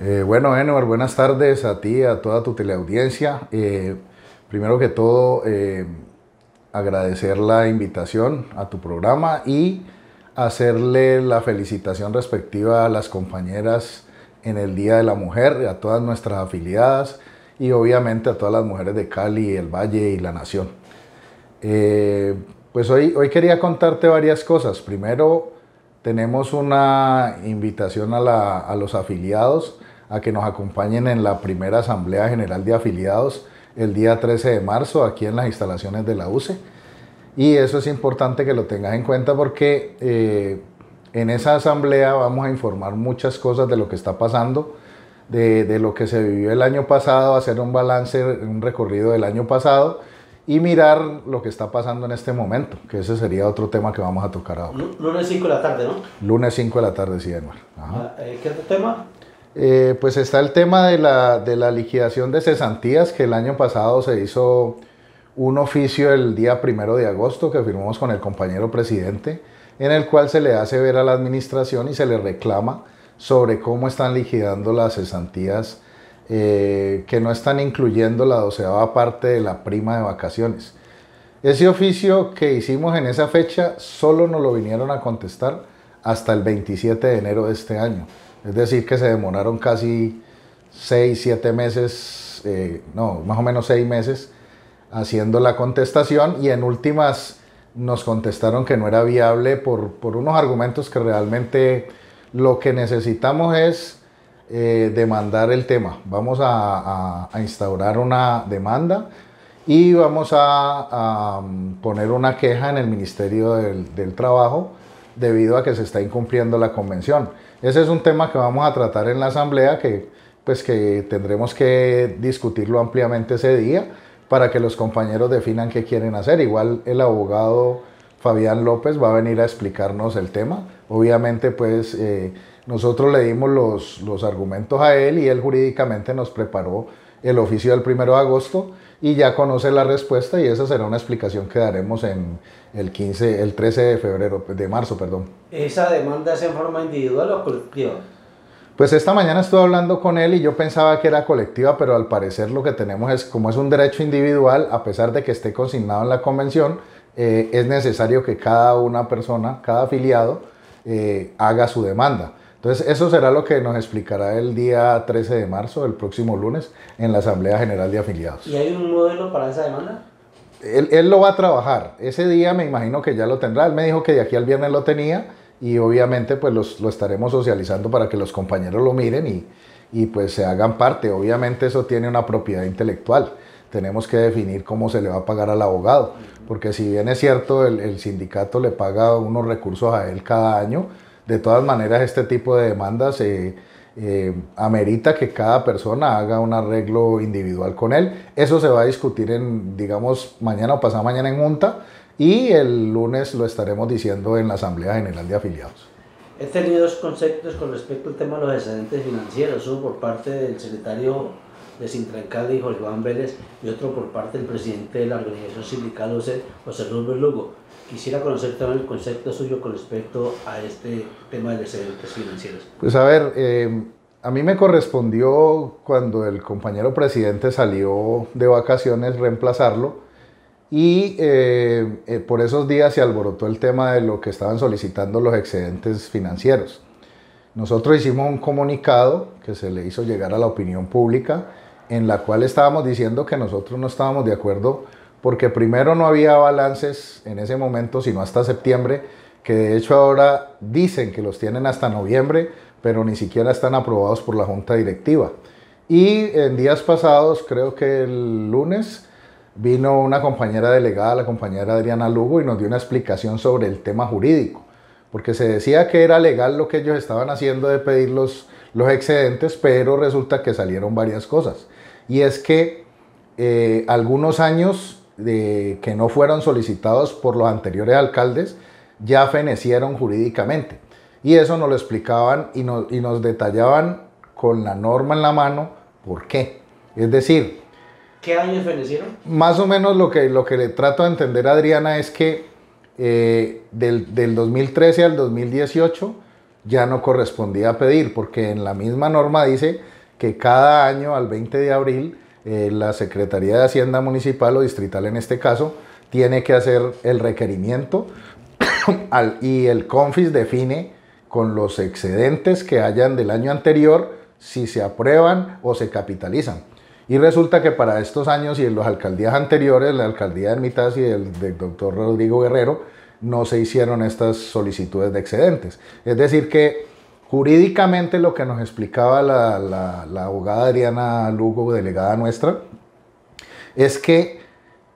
Eh, bueno, Enoar, buenas tardes a ti, a toda tu teleaudiencia. Eh, primero que todo, eh, agradecer la invitación a tu programa y hacerle la felicitación respectiva a las compañeras en el Día de la Mujer, a todas nuestras afiliadas y obviamente a todas las mujeres de Cali, el Valle y la Nación. pues hoy, hoy quería contarte varias cosas. Primero, tenemos una invitación a, los afiliados a que nos acompañen en la primera Asamblea General de Afiliados el día 13 de marzo aquí en las instalaciones de la UCE. Y eso es importante que lo tengas en cuenta porque eh, en esa asamblea vamos a informar muchas cosas de lo que está pasando, de, de lo que se vivió el año pasado, hacer un balance, un recorrido del año pasado y mirar lo que está pasando en este momento, que ese sería otro tema que vamos a tocar ahora. Lunes 5 de la tarde, ¿no? Lunes 5 de la tarde, sí, Eduardo. Ah, eh, ¿Qué otro tema? Eh, pues está el tema de la, de la liquidación de cesantías, que el año pasado se hizo un oficio el día primero de agosto que firmamos con el compañero presidente, en el cual se le hace ver a la administración y se le reclama sobre cómo están liquidando las cesantías eh, que no están incluyendo la doceava parte de la prima de vacaciones. Ese oficio que hicimos en esa fecha solo nos lo vinieron a contestar hasta el 27 de enero de este año. Es decir, que se demoraron casi 6, 7 meses, eh, no, más o menos seis meses haciendo la contestación y en últimas nos contestaron que no era viable por, por unos argumentos que realmente lo que necesitamos es eh, demandar el tema. Vamos a, instaurar una demanda y vamos a, mm, poner una queja en el Ministerio del, Trabajo debido a que se está incumpliendo la convención. Ese es un tema que vamos a tratar en la asamblea que pues que tendremos que discutirlo ampliamente ese día para que los compañeros definan qué quieren hacer. Igual el abogado Fabián López va a venir a explicarnos el tema. Obviamente pues eh, nosotros le dimos los, argumentos a él y él jurídicamente nos preparó el oficio del 1 de agosto y ya conoce la respuesta y esa será una explicación que daremos en el 15, el 13 de febrero, de marzo, perdón. ¿Esa demanda es en forma individual o colectiva? Pues esta mañana estuve hablando con él y yo pensaba que era colectiva, pero al parecer lo que tenemos es, como es un derecho individual, a pesar de que esté consignado en la convención, eh, es necesario que cada una persona, cada afiliado, eh, haga su demanda. Entonces, eso será lo que nos explicará el día 13 de marzo, el próximo lunes, en la Asamblea General de Afiliados. ¿Y hay un modelo para esa demanda? Él, él lo va a trabajar. Ese día me imagino que ya lo tendrá. Él me dijo que de aquí al viernes lo tenía y obviamente pues lo estaremos socializando para que los compañeros lo miren y, y pues se hagan parte. Obviamente eso tiene una propiedad intelectual tenemos que definir cómo se le va a pagar al abogado, porque si bien es cierto, el, el, sindicato le paga unos recursos a él cada año, de todas maneras este tipo de demandas eh, eh, amerita que cada persona haga un arreglo individual con él. Eso se va a discutir en, digamos, mañana o pasado mañana en junta y el lunes lo estaremos diciendo en la Asamblea General de Afiliados. He tenido dos conceptos con respecto al tema de los excedentes financieros, por parte del secretario de Sintrancada y Jorge Juan Vélez, y otro por parte del presidente de la organización sindical José José Rubén Lugo. Quisiera conocer también el concepto suyo con respecto a este tema de excedentes financieros. Pues a ver, eh, a mí me correspondió cuando el compañero presidente salió de vacaciones reemplazarlo. Y eh, eh, por esos días se alborotó el tema de lo que estaban solicitando los excedentes financieros. Nosotros hicimos un comunicado que se le hizo llegar a la opinión pública en la cual estábamos diciendo que nosotros no estábamos de acuerdo porque primero no había balances en ese momento, sino hasta septiembre, que de hecho ahora dicen que los tienen hasta noviembre, pero ni siquiera están aprobados por la junta directiva. Y en días pasados, creo que el lunes, vino una compañera delegada, la compañera Adriana Lugo, y nos dio una explicación sobre el tema jurídico, porque se decía que era legal lo que ellos estaban haciendo de pedir los, los excedentes, pero resulta que salieron varias cosas y es que eh, algunos años que no fueron solicitados por los anteriores alcaldes ya fenecieron jurídicamente. Y eso nos lo explicaban y, nos detallaban con la norma en la mano por qué. Es decir, ¿Qué años fenecieron? Más o menos lo que, lo que le trato de entender a Adriana es que eh, del, del, 2013 al 2018 ya no correspondía pedir, porque en la misma norma dice que cada año, al 20 de abril, eh, la Secretaría de Hacienda Municipal o Distrital en este caso, tiene que hacer el requerimiento al, y el CONFIS define con los excedentes que hayan del año anterior si se aprueban o se capitalizan. Y resulta que para estos años y en las alcaldías anteriores, la alcaldía de Hermitas y el del doctor Rodrigo Guerrero, no se hicieron estas solicitudes de excedentes. Es decir, que Jurídicamente lo que nos explicaba la, abogada Adriana Lugo, delegada nuestra, es que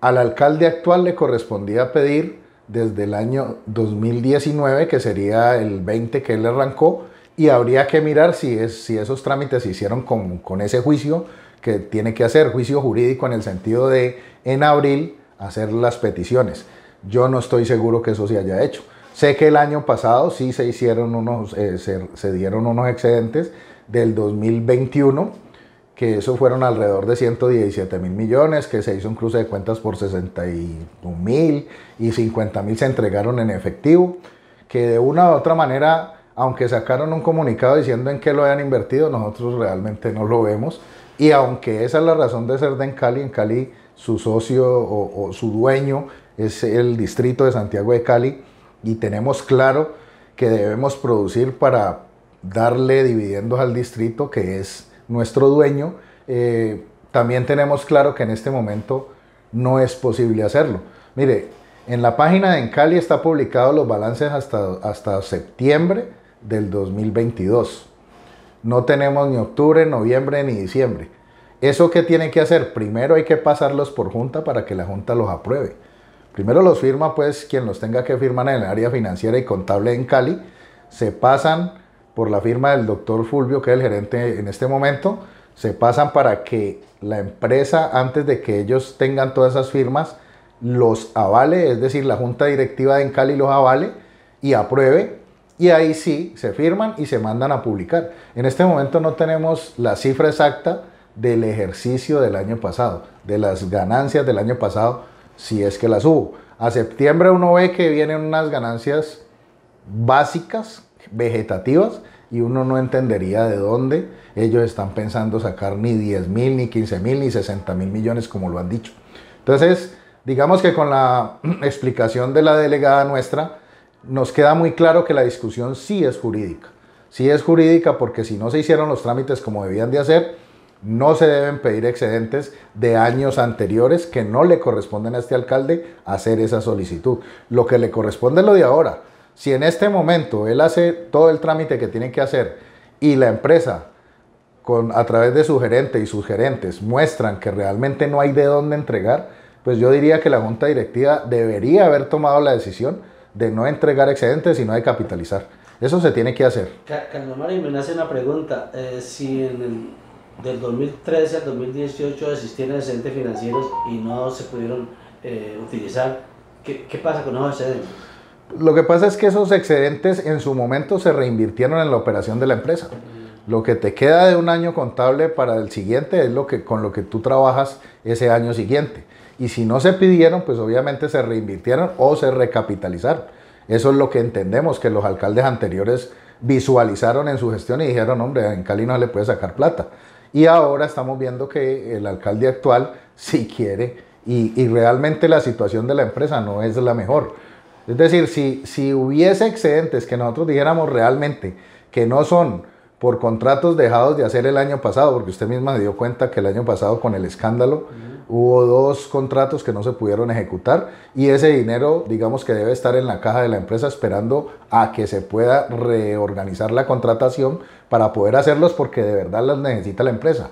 al alcalde actual le correspondía pedir desde el año 2019, que sería el 20 que él arrancó, y habría que mirar si, esos trámites se hicieron con, ese juicio que tiene que hacer, juicio jurídico en el sentido de en abril hacer las peticiones. Yo no estoy seguro que eso se haya hecho. Sé que el año pasado sí se hicieron unos, eh, se, dieron unos excedentes del 2021, que eso fueron alrededor de 117 mil millones, que se hizo un cruce de cuentas por 61 mil y 50 mil se entregaron en efectivo, que de una u otra manera aunque sacaron un comunicado diciendo en qué lo hayan invertido, nosotros realmente no lo vemos. Y aunque esa es la razón de ser de Encali, en Cali su socio o, su dueño es el distrito de Santiago de Cali, y tenemos claro que debemos producir para darle dividendos al distrito, que es nuestro dueño, eh, también tenemos claro que en este momento no es posible hacerlo. Mire, en la página de Encali está publicado los balances hasta, hasta septiembre del 2022. No tenemos ni octubre, noviembre ni diciembre. ¿Eso qué tiene que hacer? Primero hay que pasarlos por junta para que la junta los apruebe. Primero los firma pues quien los tenga que firmar en el área financiera y contable en Cali. Se pasan por la firma del doctor Fulvio, que es el gerente en este momento. Se pasan para que la empresa, antes de que ellos tengan todas esas firmas, los avale, es decir, la junta directiva de Encali los avale y apruebe. Y ahí sí se firman y se mandan a publicar. En este momento no tenemos la cifra exacta del ejercicio del año pasado, de las ganancias del año pasado, si es que las hubo. A septiembre uno ve que vienen unas ganancias básicas, vegetativas, y uno no entendería de dónde ellos están pensando sacar ni 10 mil, ni 15 mil, ni 60 mil millones, como lo han dicho. Entonces, digamos que con la explicación de la delegada nuestra, nos queda muy claro que la discusión sí es jurídica. Sí es jurídica porque si no se hicieron los trámites como debían de hacer, no se deben pedir excedentes de años anteriores que no le corresponden a este alcalde hacer esa solicitud. Lo que le corresponde es lo de ahora. Si en este momento él hace todo el trámite que tiene que hacer y la empresa con, a través de su gerente y sus gerentes muestran que realmente no hay de dónde entregar, pues yo diría que la junta directiva debería haber tomado la decisión de no entregar excedentes, sino de capitalizar. Eso se tiene que hacer. me hace una pregunta. Eh, si en del 2013 al 2018 existieron excedentes financieros y no se pudieron eh, utilizar. ¿Qué, ¿Qué, pasa con esos excedentes? Lo que pasa es que esos excedentes en su momento se reinvirtieron en la operación de la empresa. Mm. Lo que te queda de un año contable para el siguiente es lo que con lo que tú trabajas ese año siguiente. Y si no se pidieron, pues obviamente se reinvirtieron o se recapitalizaron. Eso es lo que entendemos que los alcaldes anteriores visualizaron en su gestión y dijeron, hombre, en Cali no le puede sacar plata. Y ahora estamos viendo que el alcalde actual sí quiere y, realmente la situación de la empresa no es la mejor. Es decir, si, si hubiese excedentes que nosotros dijéramos realmente que no son por contratos dejados de hacer el año pasado, porque usted misma se dio cuenta que el año pasado con el escándalo, hubo dos contratos que no se pudieron ejecutar y ese dinero, digamos que debe estar en la caja de la empresa esperando a que se pueda reorganizar la contratación para poder hacerlos porque de verdad las necesita la empresa.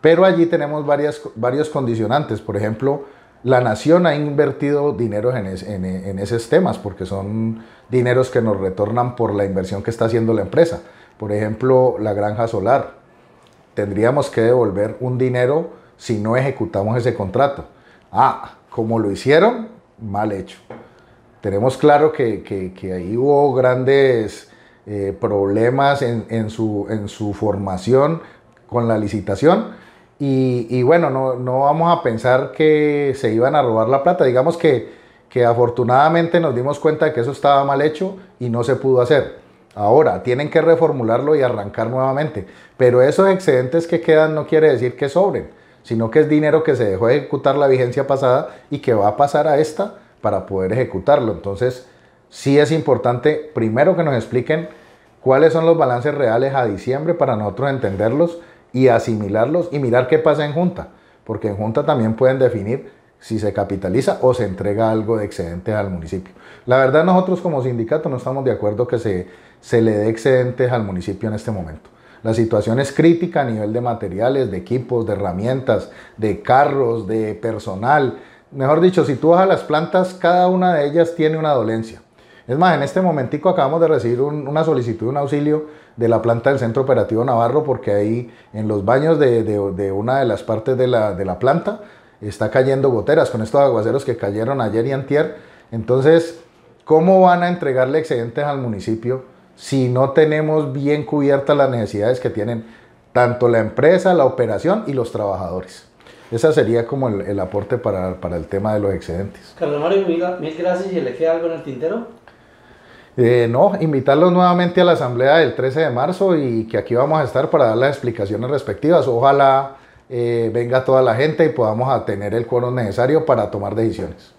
Pero allí tenemos varias, varios condicionantes, por ejemplo, la nación ha invertido dinero en, en, esos temas porque son dineros que nos retornan por la inversión que está haciendo la empresa. Por ejemplo, la granja solar. Tendríamos que devolver un dinero si no ejecutamos ese contrato. Ah, como lo hicieron, mal hecho. Tenemos claro que, que, ahí hubo grandes eh, problemas en, en, su, formación con la licitación. Y, bueno, no, vamos a pensar que se iban a robar la plata. Digamos que, que afortunadamente nos dimos cuenta de que eso estaba mal hecho y no se pudo hacer. Ahora, tienen que reformularlo y arrancar nuevamente. Pero esos excedentes que quedan no quiere decir que sobren sino que es dinero que se dejó ejecutar la vigencia pasada y que va a pasar a esta para poder ejecutarlo. Entonces, sí es importante primero que nos expliquen cuáles son los balances reales a diciembre para nosotros entenderlos y asimilarlos y mirar qué pasa en junta, porque en junta también pueden definir si se capitaliza o se entrega algo de excedente al municipio. La verdad nosotros como sindicato no estamos de acuerdo que se, se le dé excedentes al municipio en este momento. La situación es crítica a nivel de materiales, de equipos, de herramientas, de carros, de personal. Mejor dicho, si tú vas a las plantas, cada una de ellas tiene una dolencia. Es más, en este momentico acabamos de recibir una solicitud, un auxilio de la planta del Centro Operativo Navarro, porque ahí en los baños de, una de las partes de la, de la planta está cayendo goteras con estos aguaceros que cayeron ayer y antier. Entonces, ¿cómo van a entregarle excedentes al municipio? si no tenemos bien cubiertas las necesidades que tienen tanto la empresa, la operación y los trabajadores. Ese sería como el, aporte para, para, el tema de los excedentes. Carlos Mario, mil gracias. ¿Y le queda algo en el tintero? Eh, no, invitarlos nuevamente a la asamblea del 13 de marzo y que aquí vamos a estar para dar las explicaciones respectivas. Ojalá eh, venga toda la gente y podamos tener el coro necesario para tomar decisiones.